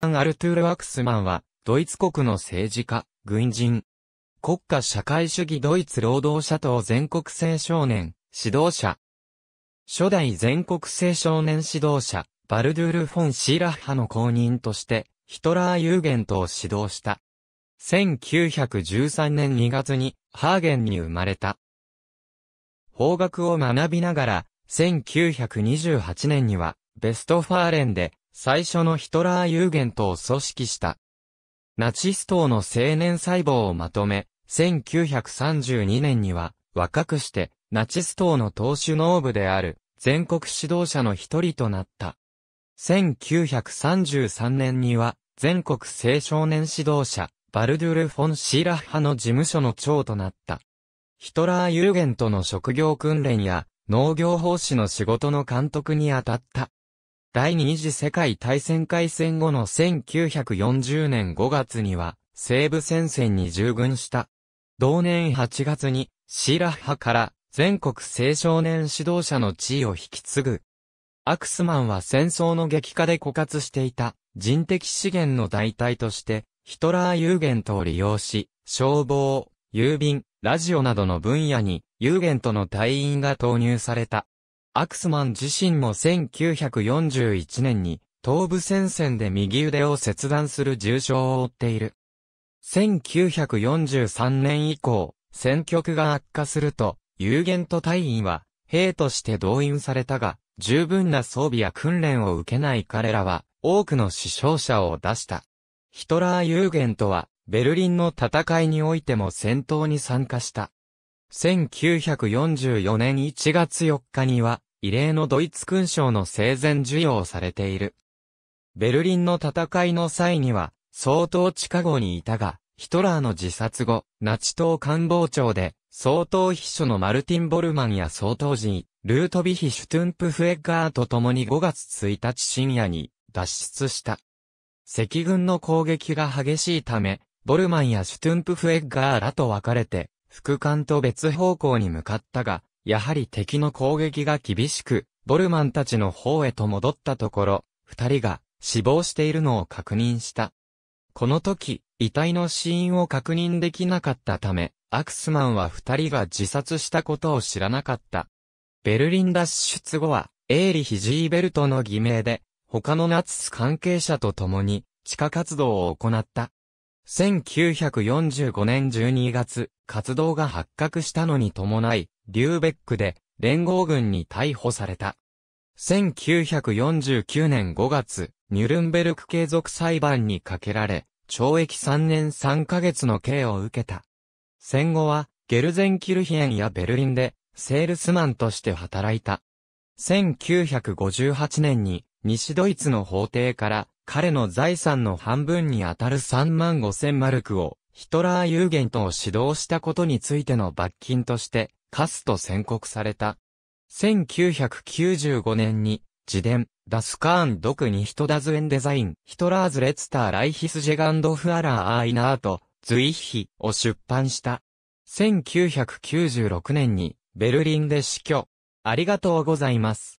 アルトゥール・ワクスマンは、ドイツ国の政治家、軍人、国家社会主義ドイツ労働者党全国青少年、指導者。初代全国青少年指導者、バルドゥール・フォン・シーラッハの後任として、ヒトラー・ユーゲントを指導した。1913年2月に、ハーゲンに生まれた。法学を学びながら、1928年には、ベストファーレンで、最初のヒトラーユーゲントを組織した。ナチス党の青年細胞をまとめ、1932年には若くしてナチス党の党首脳部である全国指導者の一人となった。1933年には全国青少年指導者バルドゥル・フォン・シーラッハの事務所の長となった。ヒトラー・ユーゲントの職業訓練や農業奉仕の仕事の監督に当たった。第二次世界大戦開戦後の1940年5月には、西部戦線に従軍した。同年8月に、シラッハから全国青少年指導者の地位を引き継ぐ。アクスマンは戦争の激化で枯渇していた人的資源の代替として、ヒトラーユーゲントを利用し、消防、郵便、ラジオなどの分野にユーゲントの隊員が投入された。アクスマン自身も1941年に東部戦線で右腕を切断する重傷を負っている。1943年以降、戦局が悪化すると、有限と隊員は兵として動員されたが、十分な装備や訓練を受けない彼らは多くの死傷者を出した。ヒトラー・ユーゲントはベルリンの戦いにおいても戦闘に参加した。1944年1月4日には異例のドイツ勲章の生前授与をされている。ベルリンの戦いの際には、相当地下後にいたが、ヒトラーの自殺後、ナチ党官房長で、総統秘書のマルティン・ボルマンや総統人、ルートビヒ・シュトゥンプ・フエッガーと共に5月1日深夜に脱出した。赤軍の攻撃が激しいため、ボルマンやシュトゥンプ・フエッガーらと分かれて、副官と別方向に向かったが、やはり敵の攻撃が厳しく、ボルマンたちの方へと戻ったところ、二人が死亡しているのを確認した。この時、遺体の死因を確認できなかったため、アクスマンは二人が自殺したことを知らなかった。ベルリン脱出後は、エーリヒ・ジーベルトの偽名で、他のナツス関係者と共に、地下活動を行った。1945年12月、活動が発覚したのに伴い、リューベックで連合軍に逮捕された。1949年5月、ニュルンベルク継続裁判にかけられ、懲役3年3ヶ月の刑を受けた。戦後は、ゲルゼンキルヒエンやベルリンで、セールスマンとして働いた。1958年に、西ドイツの法廷から、彼の財産の半分にあたる3万5千マルクを、ヒトラー有限とを指導したことについての罰金として、課すと宣告された。1995年に、自伝、ダスカーン・ドクニヒトダズエンデザイン、ヒトラーズ・レツター・ライヒス・ジェガンド・フアラー・アイナート、ズイッヒを出版した。1996年に、ベルリンで死去。ありがとうございます。